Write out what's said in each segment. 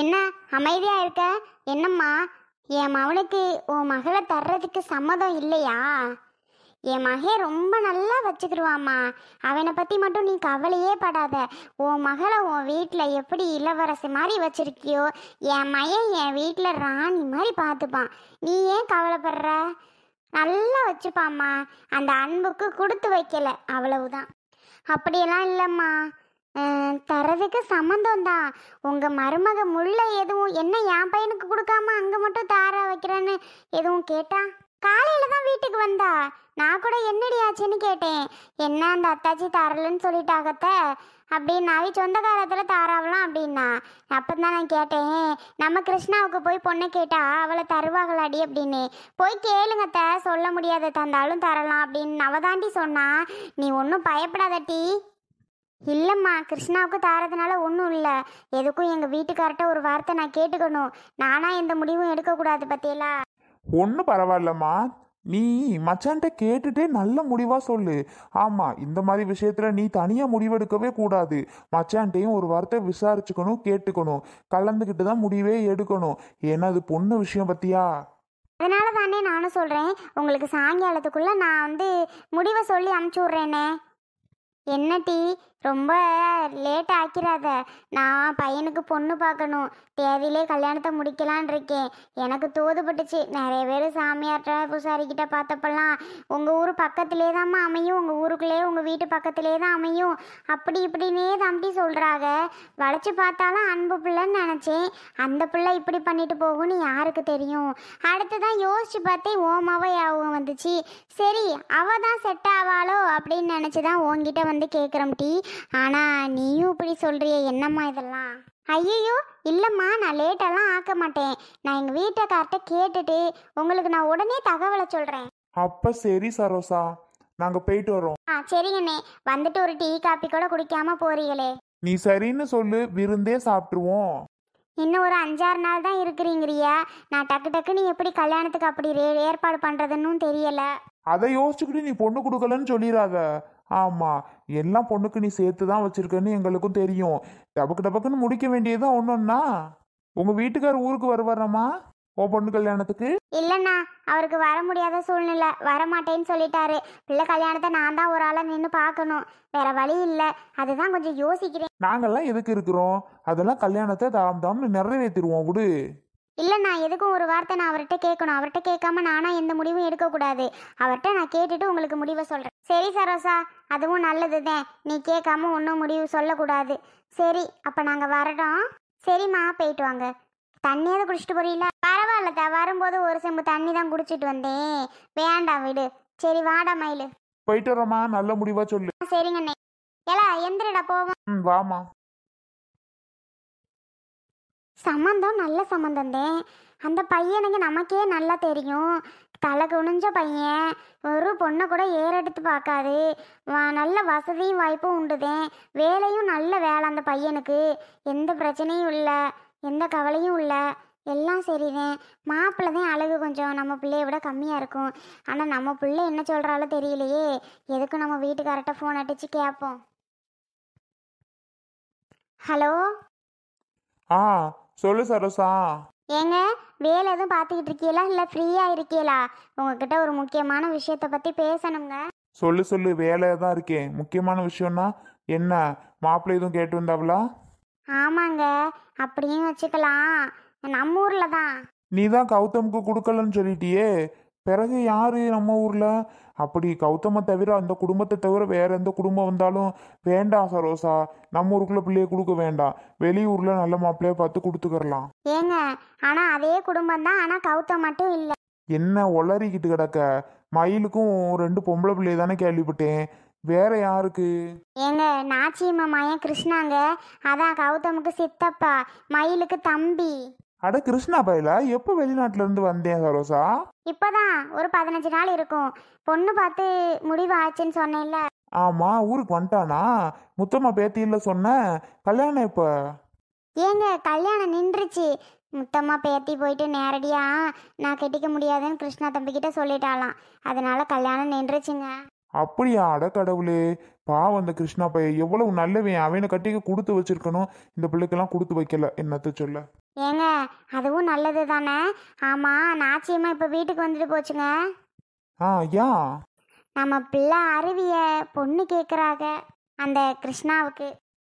என்ன அமைதியா இருக்க என்னம்மா என் மவனுக்கு உன் மகளை தர்றதுக்கு சம்மதம் இல்லையா என் மகே ரொம்ப நல்லா வச்சுக்கிடுவாம்மா அவனை பற்றி மட்டும் நீ கவலையே படாத உன் மகளை உன் வீட்டில் எப்படி இளவரசி மாதிரி வச்சுருக்கியோ என் மயன் என் வீட்டில் ராணி மாதிரி பார்த்துப்பான் நீ ஏன் கவலைப்படுற நல்லா வச்சுப்பாம்மா அந்த அன்புக்கு கொடுத்து வைக்கல அவ்வளவுதான் அப்படியெல்லாம் இல்லைம்மா தரதுக்கு சம்மந்தம் தான் உங்க மருமக முள்ள எதுவும் என்ன என் பையனுக்கு கொடுக்காம அங்க மட்டும் தார வைக்கிறேன்னு எதுவும் கேட்டா காலையில தான் வீட்டுக்கு வந்தா நான் கூட என்னடி ஆச்சுன்னு கேட்டேன் என்ன அந்த அத்தாச்சி தரலன்னு சொல்லிட்டாகத்த சொந்த சொந்தக்காரத்தில் தாராவலாம் அப்படின்னா அப்போ தான் நான் கேட்டேன் நம்ம கிருஷ்ணாவுக்கு போய் பொண்ணை கேட்டா அவளை தருவாங்களாடி அப்படின்னு போய் கேளுங்கத்த சொல்ல முடியாத தந்தாலும் தரலாம் அப்படின்னு நவதாண்டி சொன்னா நீ ஒன்றும் பயப்படாதட்டி இல்லைம்மா கிருஷ்ணாவுக்கு தாரதுனால ஒன்றும் இல்லை எதுக்கும் எங்கள் வீட்டுக்கார்ட்ட ஒரு வார்த்தை நான் கேட்டுக்கணும் நானாக எந்த முடிவும் எடுக்கக்கூடாது பத்தியலா ஒன்றும் பரவாயில்லம்மா நீ மச்சான்ட்ட கேட்டுட்டே நல்ல முடிவா சொல்லு ஆமா இந்த மாதிரி விஷயத்துல நீ தனியா முடிவெடுக்கவே கூடாது மச்சான்ட்டையும் ஒரு வார்த்தை விசாரிச்சுக்கணும் கேட்டுக்கணும் கலந்துக்கிட்டு தான் முடிவே எடுக்கணும் ஏன்னா அது பொண்ணு விஷயம் பத்தியா அதனால தானே நானும் சொல்றேன் உங்களுக்கு சாயங்காலத்துக்குள்ள நான் வந்து முடிவை சொல்லி அனுப்பிச்சி விட்றேனே என்ன டீ ரொம்ப லேட் ஆக்கிறாத நான் பையனுக்கு பொண்ணு பார்க்கணும் தேதியிலே கல்யாணத்தை முடிக்கலான் இருக்கேன் எனக்கு தோதுபட்டுச்சு நிறைய பேர் சாமியார்கிட்ட பூசாரிக்கிட்ட பார்த்தப்பெல்லாம் உங்கள் ஊர் பக்கத்திலே தாம்மா அமையும் உங்கள் ஊருக்குள்ளே உங்கள் வீட்டு பக்கத்திலே தான் அமையும் அப்படி இப்படின்னே தம்பி சொல்கிறாங்க வளைச்சி பார்த்தாலும் அன்பு பிள்ளைன்னு நினச்சேன் அந்த பிள்ளை இப்படி பண்ணிட்டு போகும்னு யாருக்கு தெரியும் அடுத்து தான் யோசிச்சு பார்த்தே ஓமாவே யாவும் வந்துச்சு சரி அவள் தான் செட் ஆவாளோ அப்படின்னு நினச்சி தான் உங்ககிட்ட வந்து கேட்குறோம் டீ ஆனா நீயும் இப்படி சொல்றிய என்னம்மா இதெல்லாம் ஐயோ இல்லைம்மா நான் லேட்டெல்லாம் ஆக்க மாட்டேன் நான் எங்க வீட்டுக்கார்ட்ட கேட்டுட்டு உங்களுக்கு நான் உடனே தகவலை சொல்றேன் அப்ப சரி சரோசா நாங்க போயிட்டு வரோம் சரிங்கண்ணே வந்துட்டு ஒரு டீ காப்பி கூட குடிக்காம போறீங்களே நீ சரின்னு சொல்லு விருந்தே சாப்பிட்டுருவோம் இன்னும் ஒரு அஞ்சாறு நாள் தான் இருக்கிறீங்கறியா நான் டக்கு டக்கு நீ எப்படி கல்யாணத்துக்கு அப்படி ஏற்பாடு பண்றதுன்னு தெரியல அதை யோசிச்சுக்கிட்டு நீ பொண்ணு கொடுக்கலன்னு சொல்லிடாத ஆமாம் எல்லாம் பொண்ணுக்கு நீ சேர்த்து தான் வச்சிருக்கன்னு எங்களுக்கும் தெரியும் டபக்கு டபக்குன்னு முடிக்க வேண்டியது ஒன்றுன்னா உங்கள் வீட்டுக்கார் ஊருக்கு வருவாரம்மா ஓ பொண்ணு கல்யாணத்துக்கு இல்லைண்ணா அவருக்கு வர முடியாத சூழ்நிலை வர மாட்டேன்னு சொல்லிட்டாரு பிள்ளை கல்யாணத்தை நான் தான் ஒரு ஆளை நின்று பார்க்கணும் வேற வழி இல்லை அதுதான் கொஞ்சம் யோசிக்கிறேன் நாங்கள்லாம் எதுக்கு இருக்கிறோம் அதெல்லாம் கல்யாணத்தை தாம் தாம் நிறைவேற்றிடுவோம் விடு இல்லைண்ணா எதுக்கும் ஒரு வார்த்தை நான் அவர்கிட்ட கேட்கணும் அவர்கிட்ட கேட்காம நானா எந்த முடிவும் எடுக்கக்கூடாது அவர்கிட்ட நான் கேட்டுட்டு உங்களுக்கு முடிவை சொல்றேன் சரி சரோசா அதுவும் நல்லது தான் நீ கேட்காம ஒன்றும் முடிவு சொல்லக்கூடாது சரி அப்போ நாங்கள் வரட்டோம் சரிம்மா போயிட்டு வாங்க தண்ணியாவது குடிச்சிட்டு போறீங்களா பரவாயில்லத்தா வரும்போது ஒரு செம்பு தண்ணி தான் குடிச்சிட்டு வந்தேன் வேண்டாம் விடு சரி வாடா மயிலு போயிட்டு வரோமா நல்ல முடிவா சொல்லு சரிங்க அண்ணே ஏலா எந்திரடா போவோம் வாமா சம்மந்தம் நல்ல சம்மந்தந்தேன் அந்த பையனுக்கு நமக்கே நல்லா தெரியும் தலை குனிஞ்ச பையன் ஒரு பொண்ணை கூட ஏறெடுத்து பார்க்காது நல்ல வசதியும் வாய்ப்பும் உண்டுதேன் வேலையும் நல்ல வேலை அந்த பையனுக்கு எந்த பிரச்சனையும் இல்லை எந்த கவலையும் இல்லை எல்லாம் சரிதான் மாப்பிள்ளை தான் அழகு கொஞ்சம் நம்ம பிள்ளைய விட கம்மியாக இருக்கும் ஆனால் நம்ம பிள்ளை என்ன சொல்கிறாலும் தெரியலையே எதுக்கும் நம்ம வீட்டுக்கார்ட்ட ஃபோன் அடித்து கேட்போம் ஹலோ ஆ சொல்லு சரோசா ஏங்க வேலை எதுவும் பார்த்துக்கிட்டு இருக்கீங்களா இல்லை ஃப்ரீயாக இருக்கீங்களா உங்ககிட்ட ஒரு முக்கியமான விஷயத்த பற்றி பேசணுங்க சொல்லு சொல்லு வேலை தான் இருக்கேன் முக்கியமான விஷயம்னா என்ன மாப்பிள்ளை எதுவும் கேட்டு வந்தாவளா ஆமாங்க அப்படியும் வச்சுக்கலாம் நம்ம ஊர்ல தான் நீ தான் கௌதமுக்கு கொடுக்கலன்னு சொல்லிட்டியே பிறகு யார் நம்ம ஊரில் அப்படி கௌதம தவிர அந்த குடும்பத்தை தவிர வேறு எந்த குடும்பம் வந்தாலும் வேண்டாம் சரோசா நம்ம ஊருக்குள்ளே பிள்ளைய கொடுக்க வேண்டாம் வெளியூரில் நல்ல மாப்பிள்ளைய பார்த்து கொடுத்துக்கறலாம் ஏங்க ஆனா அதே குடும்பம் தான் ஆனா கௌதம் மட்டும் இல்ல என்ன ஒளறிக்கிட்டு கிடக்க மயிலுக்கும் ரெண்டு பொம்பளை பிள்ளைய தானே கேள்விப்பட்டேன் வேற யாருக்கு ஏங்க நாச்சியம்மா மாயன் கிருஷ்ணாங்க அதான் கௌதமுக்கு சித்தப்பா மயிலுக்கு தம்பி அட கிருஷ்ணா பையில எப்போ வெளிநாட்டுல இருந்து வந்தேன் சரோசா இப்பதான் ஒரு பதினஞ்சு நாள் இருக்கும் பொண்ணு பார்த்து முடிவு ஆச்சுன்னு சொன்னேன்ல ஆமா ஊருக்கு வந்துட்டானா முத்தம்மா பேத்தியில் சொன்ன கல்யாணம் இப்போ ஏங்க கல்யாணம் நின்றுச்சு முத்தம்மா பேத்தி போயிட்டு நேரடியா நான் கெட்டிக்க முடியாதுன்னு கிருஷ்ணா தம்பிக்கிட்ட சொல்லிட்டாலாம் அதனால கல்யாணம் நின்றுச்சுங்க அப்படியா அடக்கடவுளே பாவம் அந்த கிருஷ்ணா பையன் எவ்வளவு நல்லவன் அவனை கட்டிக்க கொடுத்து வச்சிருக்கணும் இந்த பிள்ளைக்கெல்லாம் கொடுத்து வைக்கல என்னத்த சொல்ல ஏங்க அதுவும் நல்லது தானே ஆமா நாச்சியமா இப்போ வீட்டுக்கு வந்துட்டு போச்சுங்க ஆ நம்ம பிள்ளை அருவிய பொண்ணு கேட்குறாங்க அந்த கிருஷ்ணாவுக்கு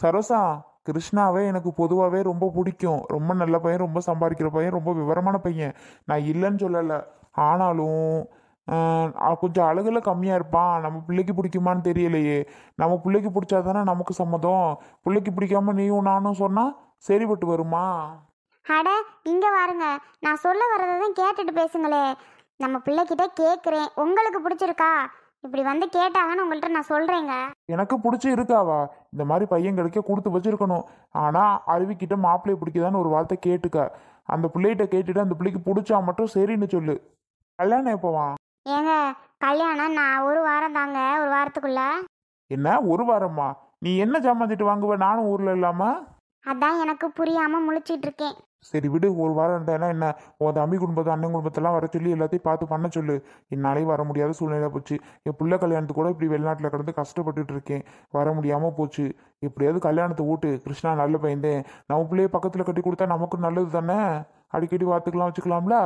சரோசா கிருஷ்ணாவே எனக்கு பொதுவாகவே ரொம்ப பிடிக்கும் ரொம்ப நல்ல பையன் ரொம்ப சம்பாதிக்கிற பையன் ரொம்ப விவரமான பையன் நான் இல்லைன்னு சொல்லலை ஆனாலும் கொஞ்சம் அழகுல கம்மியாக இருப்பான் நம்ம பிள்ளைக்கு பிடிக்குமான்னு தெரியலையே நம்ம பிள்ளைக்கு பிடிச்சா தானே நமக்கு சம்மதம் பிள்ளைக்கு பிடிக்காம நீயும் நானும் சொன்னால் சரிப்பட்டு வருமா அட இங்கே வாருங்க நான் சொல்ல வர்றதை கேட்டுட்டு பேசுங்களே நம்ம பிள்ளைகிட்ட கேட்குறேன் உங்களுக்கு பிடிச்சிருக்கா இப்படி வந்து கேட்டாங்கன்னு உங்கள்கிட்ட நான் சொல்கிறேங்க எனக்கு பிடிச்சி இருக்காவா இந்த மாதிரி பையங்களுக்கே கொடுத்து வச்சிருக்கணும் ஆனால் அருவிக்கிட்ட மாப்பிள்ளை பிடிக்குதான்னு ஒரு வார்த்தை கேட்டுக்க அந்த பிள்ளைகிட்ட கேட்டுட்டு அந்த பிள்ளைக்கு பிடிச்சா மட்டும் சரின்னு சொல்லு கல்யாணம் எப்போவான் ஏங்க கல்யாணம் நான் ஒரு வாரம் தாங்க ஒரு வாரத்துக்குள்ள என்ன ஒரு வாரம்மா நீ என்ன சம்மந்திட்டு வாங்குவ நானும் ஊரில் இல்லாமல் அதான் எனக்கு புரியாம முழிச்சிட்டு இருக்கேன் சரி விடு ஒரு வாரம் இருந்தா என்ன உன் தம்பி குடும்பத்தை அண்ணன் குடும்பத்தெல்லாம் வர சொல்லி எல்லாத்தையும் பார்த்து பண்ண சொல்லு என்னாலே வர முடியாத சூழ்நிலை போச்சு என் பிள்ளை கல்யாணத்துக்கு கூட இப்படி வெளிநாட்டில் கடந்து கஷ்டப்பட்டுட்டு இருக்கேன் வர முடியாமல் போச்சு எப்படியாவது கல்யாணத்தை ஊட்டு கிருஷ்ணா நல்ல பையந்தேன் நம்ம பிள்ளைய பக்கத்தில் கட்டி கொடுத்தா நமக்கு நல்லது தானே அடிக்கடி பார்த்துக்கலாம் வச்சுக்கலாம்ல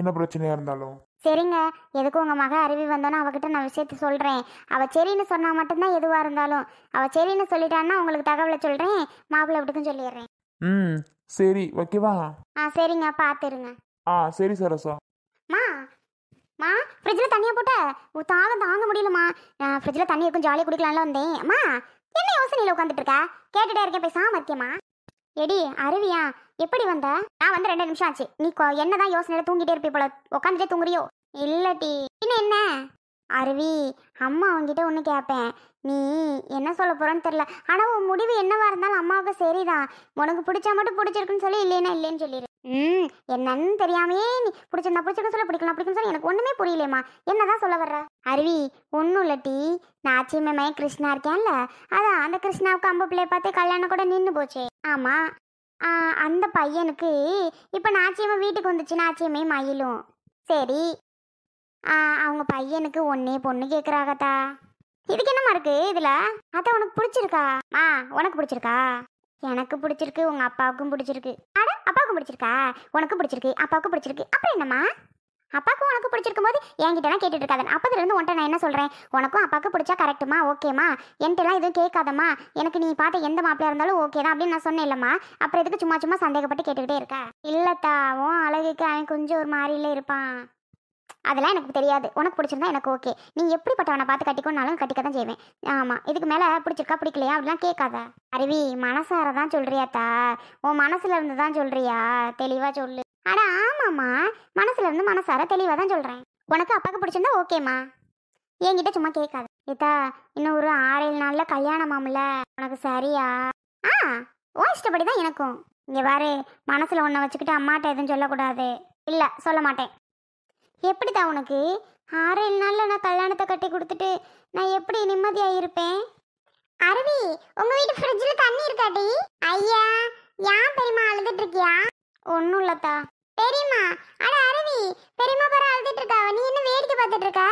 என்ன பிரச்சனையாக இருந்தாலும் சரிங்க எதுக்கும் உங்கள் மக அருவி வந்தோன்னா அவகிட்ட நான் விஷயத்த சொல்கிறேன் அவள் சரின்னு சொன்னால் மட்டும்தான் எதுவாக இருந்தாலும் அவள் சரின்னு சொல்லிட்டான்னா உங்களுக்கு தகவலை சொல்கிறேன் மாப்பிள்ளை விட்டுக்கும் சொல்லிடுறேன் ம் சரி ஓகேவா ஆ சரிங்க பார்த்துருங்க ஆ சரி சரசா மா மா ஃப்ரிட்ஜில் தண்ணியை போட்ட தாக தாங்க முடியலம்மா நான் ஃப்ரிட்ஜில் தண்ணி இருக்கும் ஜாலியாக குடிக்கலாம்ல வந்தேன் அம்மா என்ன யோசனையில் உட்காந்துட்டு இருக்க கேட்டுட்டே இருக்கேன் பேசாம மத்தியமா எடி அருவியா எப்படி வந்த நான் வந்து ரெண்டு நிமிஷம் ஆச்சு நீ என்னதான் யோசனையில தூங்கிட்டே இருப்பீ போல உட்காந்துட்டே தூங்குறியோ இல்லை டி என்ன அருவி அம்மா அவங்ககிட்ட ஒன்று கேட்பேன் நீ என்ன சொல்ல போகிறோன்னு தெரில ஆனால் உன் முடிவு என்னவாக இருந்தாலும் அம்மாவுக்கு சரிதான் உனக்கு பிடிச்சா மட்டும் பிடிச்சிருக்குன்னு சொல்லி இல்லைன்னா இல்லைன்னு சொல்லிடு ம் என்னன்னு தெரியாமையே நீ பிடிச்சிருந்தா பிடிச்சிருக்க சொல்ல பிடிக்கலாம் பிடிக்கும் சொல்லி எனக்கு ஒன்றுமே புரியலையம்மா என்னதான் சொல்ல வர்ற அருவி ஒன்றும் இல்லட்டி நான் அச்சியமே கிருஷ்ணா இருக்கேன்ல அதான் அந்த கிருஷ்ணாவுக்கு அம்பு பிள்ளைய பார்த்து கல்யாணம் கூட நின்று போச்சு ஆமாம் அந்த பையனுக்கு இப்போ நாச்சியம்மா வீட்டுக்கு வந்துச்சு நாச்சியம்மையும் மயிலும் சரி அவங்க பையனுக்கு ஒன்னே பொண்ணு கேட்குறாகத்தா இதுக்கு என்னமா இருக்கு இதில் அதான் உனக்கு பிடிச்சிருக்கா ஆ உனக்கு பிடிச்சிருக்கா எனக்கு பிடிச்சிருக்கு உங்கள் அப்பாவுக்கும் பிடிச்சிருக்கு அட அப்பாவுக்கும் பிடிச்சிருக்கா உனக்கு பிடிச்சிருக்கு அப்பாவுக்கும் பிடிச்சிருக்கு அப்புறம் என்னம்மா அப்பாவுக்கும் உனக்கு பிடிச்சிருக்கும் போது எல்லாம் கேட்டுட்டு இருக்காதன் அப்பதுலேருந்து உன்ட்ட நான் என்ன சொல்கிறேன் உனக்கும் அப்பாவுக்கு பிடிச்சா கரெக்டுமா ஓகேமா என்கிட்டலாம் எதுவும் கேட்காதம்மா எனக்கு நீ பார்த்த எந்த மாப்பிளா இருந்தாலும் ஓகே தான் அப்படின்னு நான் சொன்னேன் இல்லைம்மா அப்புறம் எதுக்கு சும்மா சும்மா சந்தேகப்பட்டு கேட்டுக்கிட்டே இருக்கா இல்லைத்தா உன் அழகுக்கு அவன் கொஞ்சம் ஒரு மாதிரியில இருப்பான் அதெல்லாம் எனக்கு தெரியாது உனக்கு பிடிச்சிருந்தா எனக்கு ஓகே நீ எப்படிப்பட்டவனை பார்த்து கட்டிக்கோனாலும் கட்டிக்க தான் செய்வேன் ஆமாம் இதுக்கு மேலே பிடிச்சிருக்கா பிடிக்கலையா அப்படிலாம் கேட்காத அருவி மனசார தான் சொல்கிறியாத்தா உன் மனசுல இருந்து தான் சொல்கிறியா தெளிவாக சொல்லு ஆனால் ஆமாம்மா மனசுல இருந்து மனசார தெளிவாக தான் சொல்கிறேன் உனக்கு அப்பாவுக்கு பிடிச்சிருந்தா ஓகேம்மா என்கிட்ட சும்மா கேட்காது இதா இன்னும் ஒரு ஆறேழு நாளில் கல்யாணமாமல உனக்கு சரியா ஆ ஓ இஷ்டப்படி தான் எனக்கும் இங்கே வேறு மனசில் ஒன்றை வச்சுக்கிட்டு அம்மாட்ட எதுவும் சொல்லக்கூடாது இல்லை சொல்ல மாட்டேன் எப்படிதான் உனக்கு ஆறேழு நாளில் நான் கல்யாணத்தை கட்டி கொடுத்துட்டு நான் எப்படி நிம்மதியாக இருப்பேன் அருவி உங்க வீட்டு ஃப்ரிட்ஜில் தண்ணி இருக்காட்டி ஐயா ஏன் பெரியமா அழுதுட்டு இருக்கியா ஒன்றும் இல்லத்தா பெரியம்மா அட அருவி பெரியமா பாரு அழுதுட்டு இருக்கா நீ என்ன வேடிக்கை பார்த்துட்டு இருக்க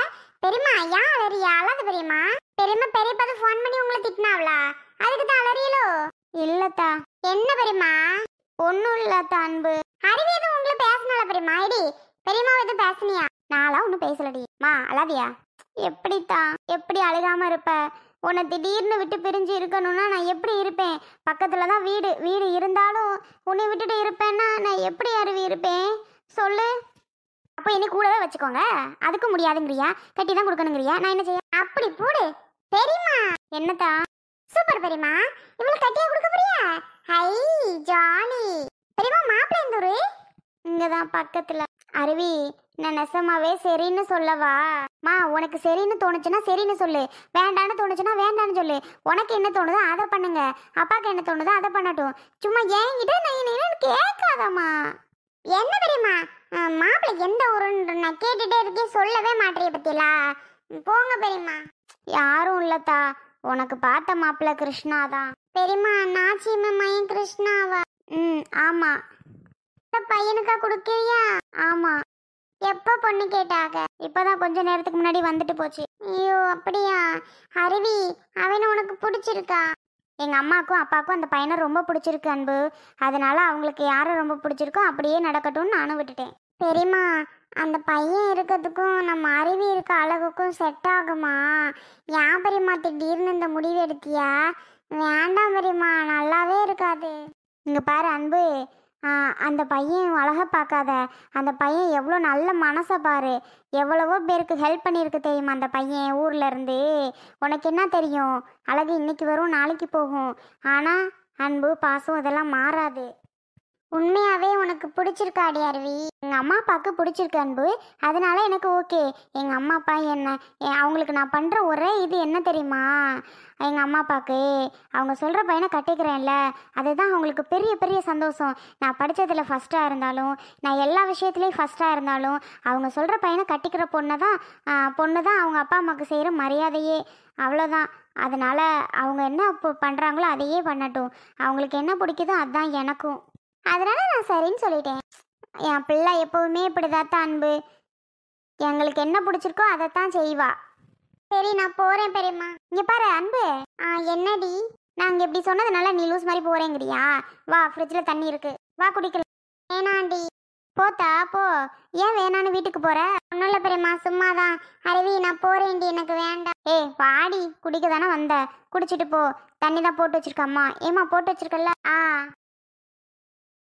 பெரியம்மா ஏன் அலறியா அழாத பெரியம்மா பெரியம்மா பெரிய பார்த்து ஃபோன் பண்ணி உங்களை திட்டினாவளா அதுக்கு தான் அலறியலோ இல்லத்தா என்ன பெரியம்மா ஒன்றும் இல்லாத அன்பு அருவி எதுவும் உங்களை பேசினால பெரியம்மா ஐடி பெரியம்மா எதுவும் பேசினியா நான்லாம் ஒன்றும் பேசலடி மா அழாதியா எப்படித்தான் எப்படி அழுகாம இருப்ப உன்னை திடீர்னு விட்டு பிரிஞ்சு இருக்கணும்னா நான் எப்படி இருப்பேன் பக்கத்தில் தான் வீடு வீடு இருந்தாலும் உன்னை விட்டுட்டு இருப்பேன்னா நான் எப்படி அருவி இருப்பேன் சொல்லு அப்போ என்னை கூடவே வச்சுக்கோங்க அதுக்கு முடியாதுங்கிறியா கட்டி தான் கொடுக்கணுங்கிறியா நான் என்ன செய்ய அப்படி போடு பெரியமா என்னத்தா சூப்பர் பெரியமா இவ்வளவு கட்டியா கொடுக்க முடியா ஹை ஜாலி பெரியமா மாப்பிள்ளை இங்கதான் பக்கத்துல அருவி நான் நெசமாவே சரின்னு சொல்லவா மா உனக்கு சரின்னு தோணுச்சுன்னா சரின்னு சொல்லு வேண்டான்னு தோணுச்சுன்னா வேண்டான்னு சொல்லு உனக்கு என்ன தோணுதோ அதை பண்ணுங்க அப்பாவுக்கு என்ன தோணுதோ அதை பண்ணட்டும் சும்மா என்கிட்ட நான் என்னன்னு கேட்காதம்மா என்ன தெரியுமா மாப்பிள்ளை எந்த ஊருன்னு நான் கேட்டுட்டே இருக்கேன் சொல்லவே மாட்டேறிய பத்தியலா போங்க பெரியம்மா யாரும் இல்லத்தா உனக்கு பார்த்த மாப்பிள்ள கிருஷ்ணா தான் பெரியம்மா நாச்சியம்மா என் கிருஷ்ணாவா ம் ஆமாம் பையனுக்கா கொடுக்கிறியா ஆமா எப்ப பொண்ணு கேட்டாங்க இப்பதான் கொஞ்ச நேரத்துக்கு முன்னாடி வந்துட்டு போச்சு ஐயோ அப்படியா அருவி அவனை உனக்கு பிடிச்சிருக்கா எங்க அம்மாக்கும் அப்பாவுக்கும் அந்த பையனை ரொம்ப பிடிச்சிருக்கு அன்பு அதனால அவங்களுக்கு யாரை ரொம்ப பிடிச்சிருக்கோ அப்படியே நடக்கட்டும்னு நானும் விட்டுட்டேன் பெரியம்மா அந்த பையன் இருக்கிறதுக்கும் நம்ம அருவி இருக்க அழகுக்கும் செட் ஆகுமா ஏன் பெரியம்மா திடீர்னு இந்த முடிவு எடுத்தியா வேண்டாம் பெரியம்மா நல்லாவே இருக்காது இங்கே பாரு அன்பு அந்த பையன் அழகை பார்க்காத அந்த பையன் எவ்வளோ நல்ல மனசை பாரு எவ்வளவோ பேருக்கு ஹெல்ப் பண்ணியிருக்கு தெரியுமா அந்த பையன் ஊரில் இருந்து உனக்கு என்ன தெரியும் அழகு இன்னைக்கு வரும் நாளைக்கு போகும் ஆனால் அன்பு பாசம் இதெல்லாம் மாறாது உண்மையாவே உனக்கு பிடிச்சிருக்காடி அருவி எங்கள் அம்மா அப்பாவுக்கு பிடிச்சிருக்கு அன்பு அதனால எனக்கு ஓகே எங்கள் அம்மா அப்பா என்ன அவங்களுக்கு நான் பண்ணுற ஒரே இது என்ன தெரியுமா எங்கள் அம்மா அப்பாவுக்கு அவங்க சொல்கிற பையனை கட்டிக்கிறேன்ல அதுதான் அவங்களுக்கு பெரிய பெரிய சந்தோஷம் நான் படித்ததில் ஃபஸ்ட்டாக இருந்தாலும் நான் எல்லா விஷயத்துலேயும் ஃபஸ்ட்டாக இருந்தாலும் அவங்க சொல்கிற பையனை கட்டிக்கிற பொண்ணை தான் பொண்ணு தான் அவங்க அப்பா அம்மாவுக்கு செய்கிற மரியாதையே அவ்வளோதான் அதனால் அவங்க என்ன பண்ணுறாங்களோ அதையே பண்ணட்டும் அவங்களுக்கு என்ன பிடிக்குதோ அதுதான் எனக்கும் அதனால நான் சரின்னு சொல்லிட்டேன் என் பிள்ளை எப்பவுமே இப்படிதான் அன்பு எங்களுக்கு என்ன பிடிச்சிருக்கோ அதைத்தான் செய்வா சரி நான் போறேன் பெரியம்மா இங்க பாரு அன்பு ஆ என்னடி நாங்க இப்படி சொன்னதுனால நீ லூஸ் மாதிரி போறேங்கிறியா வா ஃப்ரிட்ஜில் தண்ணி இருக்கு வா குடிக்கல வேணாண்டி போத்தா போ ஏன் வேணான்னு வீட்டுக்கு போற ஒன்றும் இல்லை பெரியம்மா சும்மாதான் அருவி நான் போறேன்டி எனக்கு வேண்டாம் ஏ வாடி குடிக்க தானே வந்த குடிச்சிட்டு போ தண்ணி தான் போட்டு வச்சிருக்கம்மா ஏமா போட்டு வச்சிருக்கல ஆ